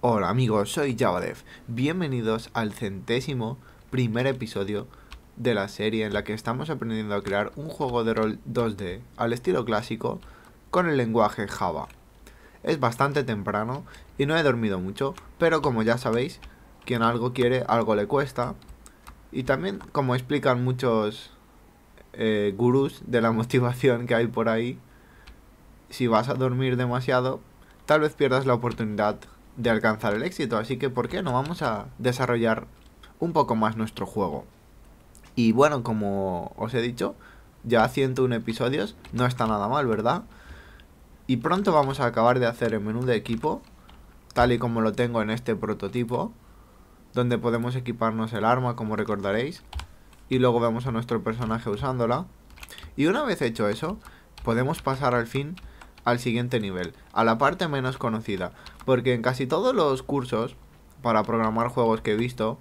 Hola amigos, soy Javadev. Bienvenidos al centésimo primer episodio de la serie en la que estamos aprendiendo a crear un juego de rol 2D al estilo clásico con el lenguaje Java. Es bastante temprano y no he dormido mucho, pero como ya sabéis, quien algo quiere, algo le cuesta. Y también, como explican muchos eh, gurús de la motivación que hay por ahí, si vas a dormir demasiado, tal vez pierdas la oportunidad de alcanzar el éxito. Así que, ¿por qué no vamos a desarrollar un poco más nuestro juego? Y bueno, como os he dicho, ya 101 episodios, no está nada mal, ¿verdad? Y pronto vamos a acabar de hacer el menú de equipo, tal y como lo tengo en este prototipo, donde podemos equiparnos el arma, como recordaréis, y luego vemos a nuestro personaje usándola. Y una vez hecho eso, podemos pasar al fin al siguiente nivel, a la parte menos conocida, porque en casi todos los cursos para programar juegos que he visto,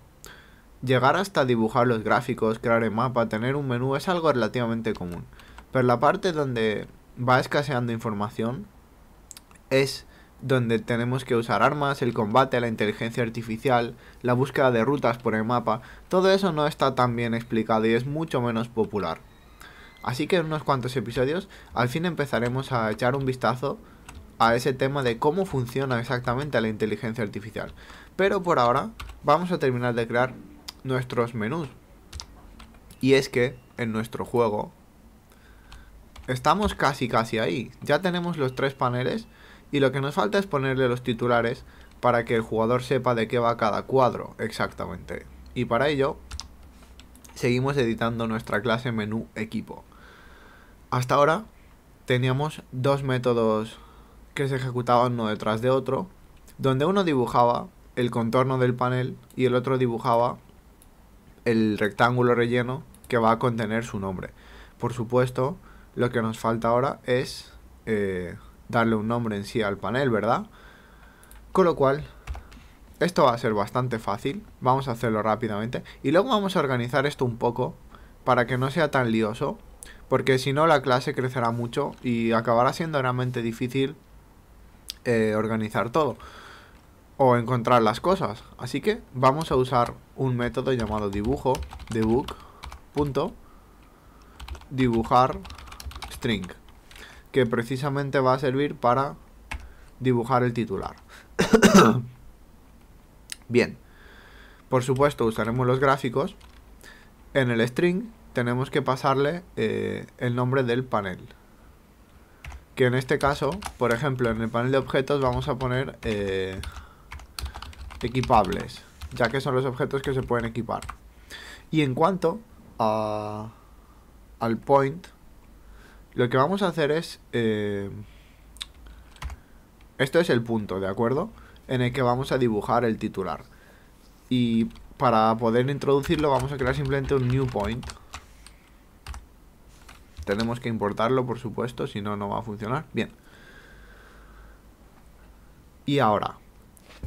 llegar hasta dibujar los gráficos, crear el mapa, tener un menú es algo relativamente común, pero la parte donde va escaseando información es donde tenemos que usar armas, el combate, la inteligencia artificial, la búsqueda de rutas por el mapa, todo eso no está tan bien explicado y es mucho menos popular. Así que en unos cuantos episodios al fin empezaremos a echar un vistazo a ese tema de cómo funciona exactamente la inteligencia artificial. Pero por ahora vamos a terminar de crear nuestros menús. Y es que en nuestro juego estamos casi casi ahí. Ya tenemos los tres paneles y lo que nos falta es ponerle los titulares para que el jugador sepa de qué va cada cuadro exactamente. Y para ello seguimos editando nuestra clase menú equipo. Hasta ahora teníamos dos métodos que se ejecutaban uno detrás de otro, donde uno dibujaba el contorno del panel y el otro dibujaba el rectángulo relleno que va a contener su nombre. Por supuesto, lo que nos falta ahora es eh, darle un nombre en sí al panel, ¿verdad? Con lo cual esto va a ser bastante fácil, vamos a hacerlo rápidamente y luego vamos a organizar esto un poco para que no sea tan lioso, porque si no la clase crecerá mucho y acabará siendo realmente difícil eh, organizar todo o encontrar las cosas. Así que vamos a usar un método llamado dibujo, debug, dibujar string, que precisamente va a servir para dibujar el titular. Bien, por supuesto usaremos los gráficos. En el string tenemos que pasarle eh, el nombre del panel. Que en este caso, por ejemplo, en el panel de objetos vamos a poner eh, equipables, ya que son los objetos que se pueden equipar. Y en cuanto a, al point, lo que vamos a hacer es... Eh, esto es el punto, ¿de acuerdo? en el que vamos a dibujar el titular. Y para poder introducirlo vamos a crear simplemente un new point. Tenemos que importarlo, por supuesto, si no, no va a funcionar. Bien. Y ahora,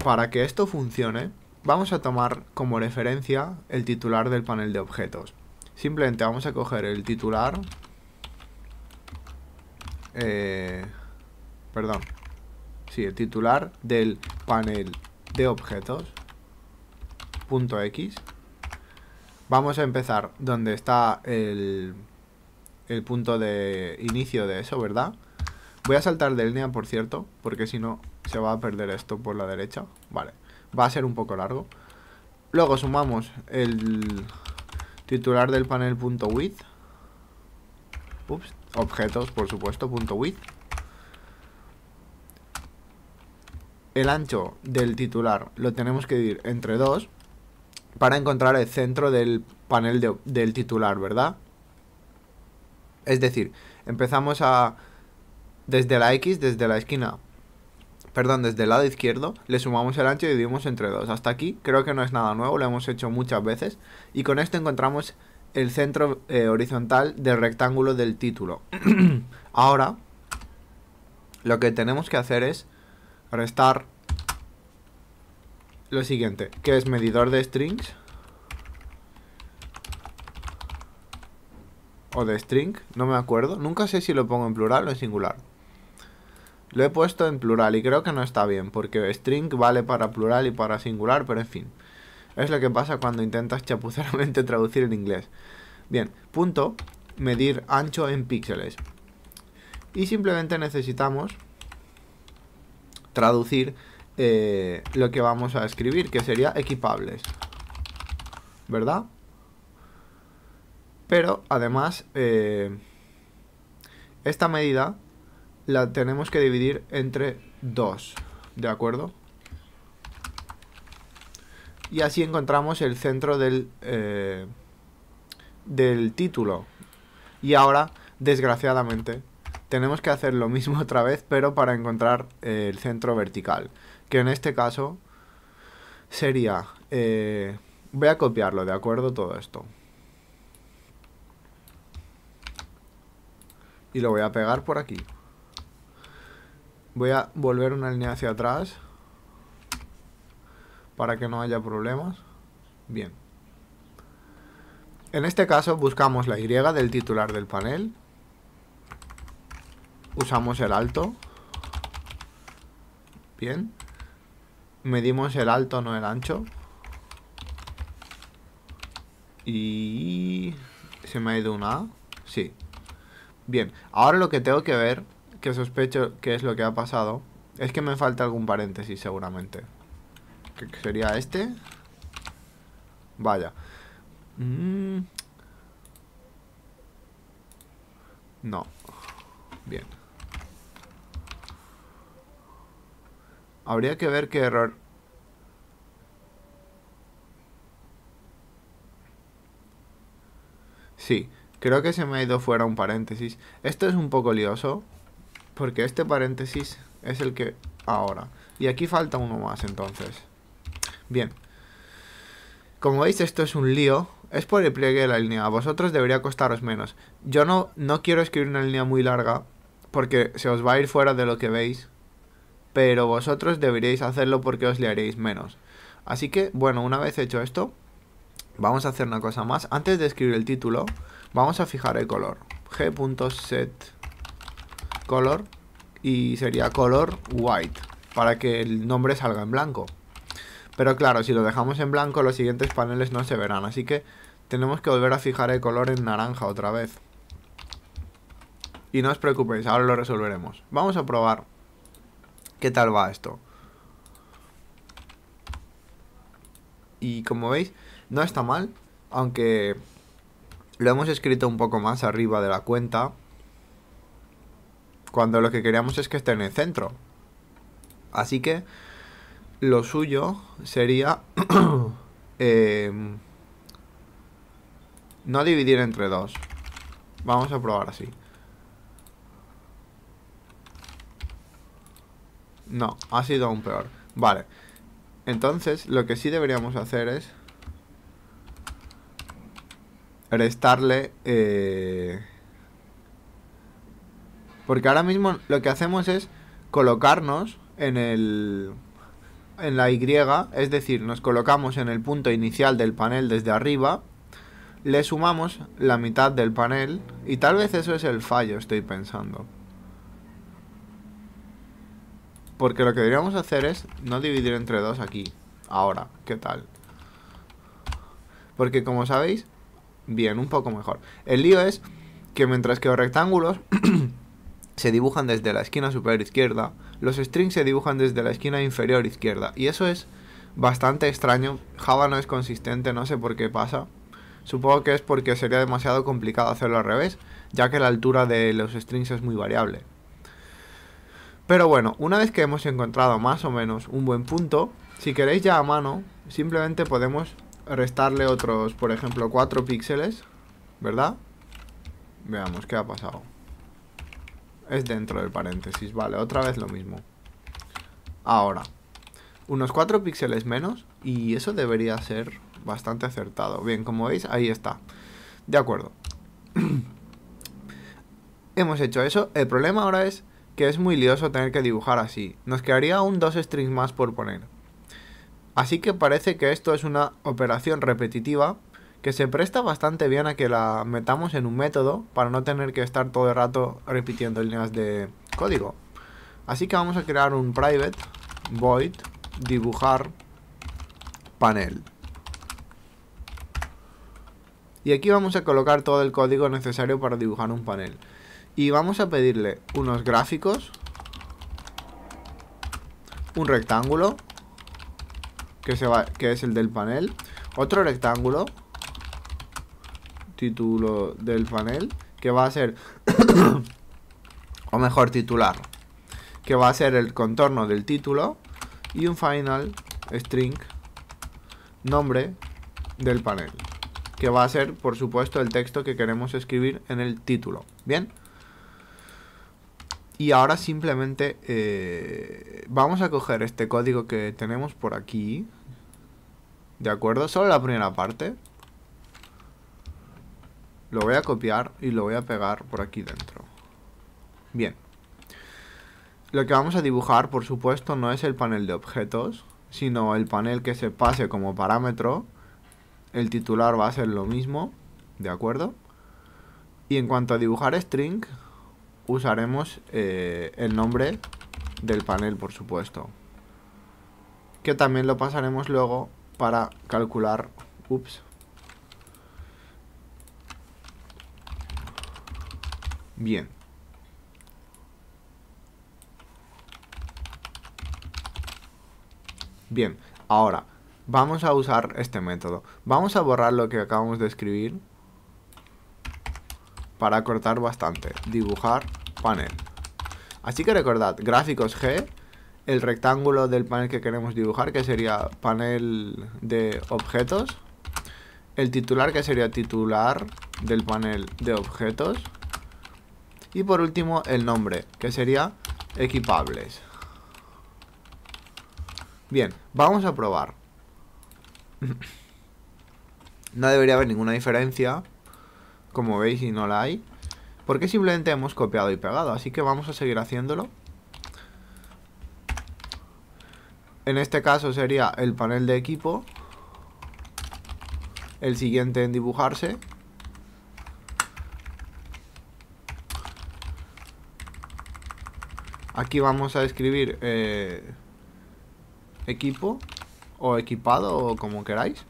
para que esto funcione, vamos a tomar como referencia el titular del panel de objetos. Simplemente vamos a coger el titular... Eh, perdón, sí, el titular del panel de objetos X. Vamos a empezar donde está el, el punto de inicio de eso, ¿verdad? Voy a saltar de línea, por cierto, porque si no se va a perder esto por la derecha. Vale, va a ser un poco largo. Luego sumamos el titular del panel width. Ups, objetos, por supuesto, punto width. el ancho del titular lo tenemos que dividir entre 2 para encontrar el centro del panel del titular, ¿verdad? Es decir, empezamos a desde la X, desde la esquina, perdón, desde el lado izquierdo, le sumamos el ancho y dividimos entre 2. Hasta aquí creo que no es nada nuevo, lo hemos hecho muchas veces y con esto encontramos el centro eh, horizontal del rectángulo del título. Ahora, lo que tenemos que hacer es restar lo siguiente, que es medidor de strings o de string, no me acuerdo, nunca sé si lo pongo en plural o en singular. Lo he puesto en plural y creo que no está bien, porque string vale para plural y para singular, pero en fin. Es lo que pasa cuando intentas chapuceramente traducir en inglés. Bien, punto, medir ancho en píxeles. Y simplemente necesitamos traducir eh, lo que vamos a escribir, que sería equipables. ¿Verdad? Pero además, eh, esta medida la tenemos que dividir entre dos ¿de acuerdo? Y así encontramos el centro del, eh, del título. Y ahora, desgraciadamente, tenemos que hacer lo mismo otra vez, pero para encontrar eh, el centro vertical, que en este caso sería... Eh, voy a copiarlo, ¿de acuerdo? Todo esto. Y lo voy a pegar por aquí. Voy a volver una línea hacia atrás para que no haya problemas. Bien. En este caso buscamos la Y del titular del panel Usamos el alto. Bien. Medimos el alto, no el ancho. Y... ¿Se me ha ido una Sí. Bien. Ahora lo que tengo que ver, que sospecho que es lo que ha pasado, es que me falta algún paréntesis seguramente. Que sería este. Vaya. Mm. No. Bien. Habría que ver qué error. Sí, creo que se me ha ido fuera un paréntesis. Esto es un poco lioso, porque este paréntesis es el que ahora. Y aquí falta uno más, entonces. Bien. Como veis, esto es un lío. Es por el pliegue de la línea. A vosotros debería costaros menos. Yo no, no quiero escribir una línea muy larga, porque se os va a ir fuera de lo que veis pero vosotros deberíais hacerlo porque os liaréis menos. Así que, bueno, una vez hecho esto, vamos a hacer una cosa más. Antes de escribir el título, vamos a fijar el color. G.setColor color y sería color white para que el nombre salga en blanco. Pero claro, si lo dejamos en blanco, los siguientes paneles no se verán, así que tenemos que volver a fijar el color en naranja otra vez. Y no os preocupéis, ahora lo resolveremos. Vamos a probar qué tal va esto. Y como veis, no está mal, aunque lo hemos escrito un poco más arriba de la cuenta. Cuando lo que queríamos es que esté en el centro. Así que lo suyo sería... Em, no dividir entre dos. Vamos a probar así. No, ha sido aún peor. Vale. Entonces, lo que sí deberíamos hacer es... Restarle... Eh, porque ahora mismo lo que hacemos es colocarnos en el... En la Y, es decir, nos colocamos en el punto inicial del panel desde arriba, le sumamos la mitad del panel y tal vez eso es el fallo, estoy pensando. Porque lo que deberíamos hacer es no dividir entre dos aquí. Ahora, ¿qué tal? Porque como sabéis, bien, un poco mejor. El lío es que mientras que los rectángulos se dibujan desde la esquina superior izquierda, los strings se dibujan desde la esquina inferior izquierda. Y eso es bastante extraño. Java no es consistente, no sé por qué pasa. Supongo que es porque sería demasiado complicado hacerlo al revés, ya que la altura de los strings es muy variable. Pero bueno, una vez que hemos encontrado más o menos un buen punto, si queréis ya a mano, simplemente podemos restarle otros, por ejemplo, 4 píxeles, ¿verdad? Veamos qué ha pasado. Es dentro del paréntesis, vale, otra vez lo mismo. Ahora, unos 4 píxeles menos y eso debería ser bastante acertado. Bien, como veis, ahí está. De acuerdo. Hemos hecho eso. El problema ahora es que es muy lioso tener que dibujar así. Nos quedaría un dos strings más por poner. Así que parece que esto es una operación repetitiva que se presta bastante bien a que la metamos en un método para no tener que estar todo el rato repitiendo líneas de código. Así que vamos a crear un private void dibujar panel. Y aquí vamos a colocar todo el código necesario para dibujar un panel. Y vamos a pedirle unos gráficos. Un rectángulo. Que, se que es el del panel. Otro rectángulo. Título del panel. Que va a ser... o mejor titular. Que va a ser el contorno del título. Y un final string. Nombre del panel. Que va a ser, por supuesto, el texto que queremos escribir en el título. Bien. Y ahora simplemente eh, vamos a coger este código que tenemos por aquí. ¿De acuerdo? Solo la primera parte. Lo voy a copiar y lo voy a pegar por aquí dentro. Bien. Lo que vamos a dibujar, por supuesto, no es el panel de objetos, sino el panel que se pase como parámetro. El titular va a ser lo mismo, ¿de acuerdo? Y en cuanto a dibujar string, usaremos eh, el nombre del panel, por supuesto. Que también lo pasaremos luego para calcular... Ups. Bien. Bien, ahora vamos a usar este método. Vamos a borrar lo que acabamos de escribir para cortar bastante. Dibujar panel. Así que recordad, gráficos G, el rectángulo del panel que queremos dibujar, que sería panel de objetos. El titular, que sería titular del panel de objetos. Y por último, el nombre, que sería equipables. Bien, vamos a probar. no debería haber ninguna diferencia como veis y no la hay, porque simplemente hemos copiado y pegado, así que vamos a seguir haciéndolo. En este caso sería el panel de equipo, el siguiente en dibujarse. Aquí vamos a escribir eh, equipo o equipado o como queráis.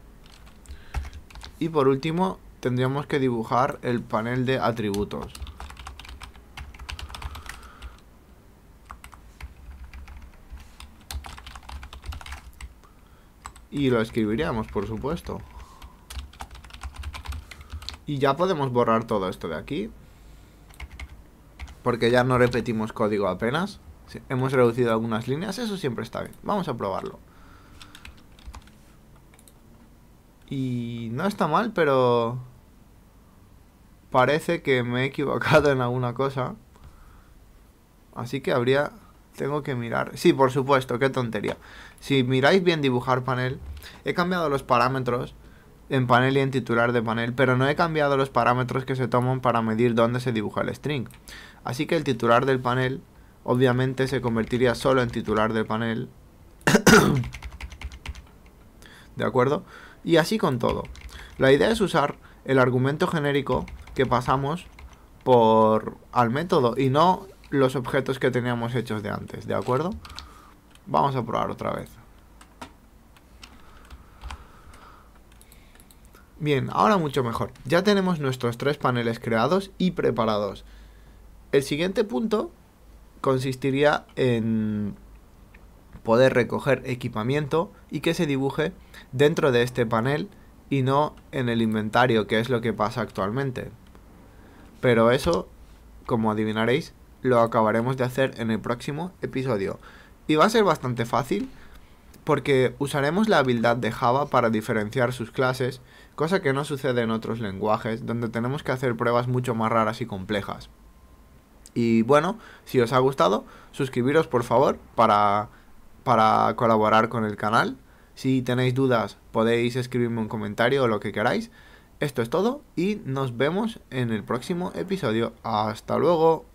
Y por último, tendríamos que dibujar el panel de atributos. Y lo escribiríamos, por supuesto. Y ya podemos borrar todo esto de aquí. Porque ya no repetimos código apenas. hemos reducido algunas líneas, eso siempre está bien. Vamos a probarlo. Y no está mal, pero parece que me he equivocado en alguna cosa. Así que habría... Tengo que mirar... Sí, por supuesto, qué tontería. Si miráis bien dibujar panel, he cambiado los parámetros en panel y en titular de panel, pero no he cambiado los parámetros que se toman para medir dónde se dibuja el string. Así que el titular del panel, obviamente, se convertiría solo en titular del panel. ¿De acuerdo? Y así con todo. La idea es usar el argumento genérico pasamos por al método y no los objetos que teníamos hechos de antes, ¿de acuerdo? Vamos a probar otra vez. Bien, ahora mucho mejor. Ya tenemos nuestros tres paneles creados y preparados. El siguiente punto consistiría en poder recoger equipamiento y que se dibuje dentro de este panel y no en el inventario, que es lo que pasa actualmente. Pero eso, como adivinaréis, lo acabaremos de hacer en el próximo episodio. Y va a ser bastante fácil porque usaremos la habilidad de Java para diferenciar sus clases, cosa que no sucede en otros lenguajes donde tenemos que hacer pruebas mucho más raras y complejas. Y bueno, si os ha gustado, suscribiros por favor para, para colaborar con el canal. Si tenéis dudas, podéis escribirme un comentario o lo que queráis. Esto es todo y nos vemos en el próximo episodio. Hasta luego.